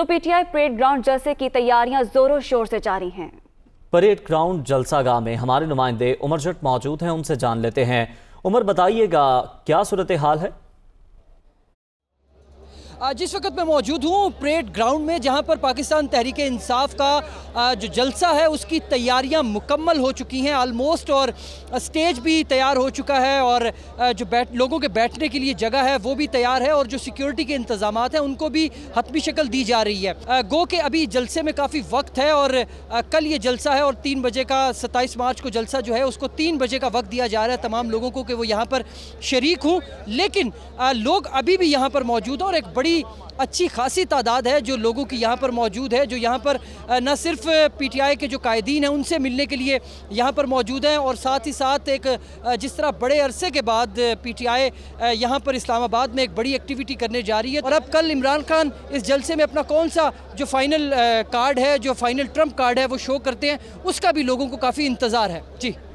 तो PTI parade ground जलसे की तैयारियां जोरों शोर से जारी हैं परेड ग्राउंड गांव में हमारे नुमाइंदे उमर जट मौजूद हैं उनसे जान लेते हैं उमर बताइएगा क्या सूरत हाल है जिस वक्त मैं मौजूद हूँ परेड ग्राउंड में जहाँ पर पाकिस्तान तहरीक इंसाफ का जो जलसा है उसकी तैयारियाँ मुकम्मल हो चुकी हैं आलमोस्ट और स्टेज भी तैयार हो चुका है और जो बैठ लोगों के बैठने के लिए जगह है वो भी तैयार है और जो सिक्योरिटी के इंतजाम हैं उनको भी हतमी शक्ल दी जा रही है गो के अभी जलसे में काफ़ी वक्त है और कल ये जलसा है और तीन बजे का सत्ताईस मार्च को जलसा जो है उसको तीन बजे का वक्त दिया जा रहा है तमाम लोगों को कि वो यहाँ पर शरीक हूँ लेकिन लोग अभी भी यहाँ पर मौजूद हैं और एक बड़ी बड़ी अच्छी खासी तादाद है जो लोगों की यहाँ पर मौजूद है जो यहाँ पर न सिर्फ पीटीआई के जो कायदीन हैं उनसे मिलने के लिए यहाँ पर मौजूद हैं और साथ ही साथ एक जिस तरह बड़े अरसे के बाद पीटीआई यहाँ पर इस्लामाबाद में एक बड़ी एक्टिविटी करने जा रही है और अब कल इमरान खान इस जलसे में अपना कौन सा जो फाइनल कार्ड है जो फाइनल ट्रम्प कार्ड है वो शो करते हैं उसका भी लोगों को काफ़ी इंतज़ार है जी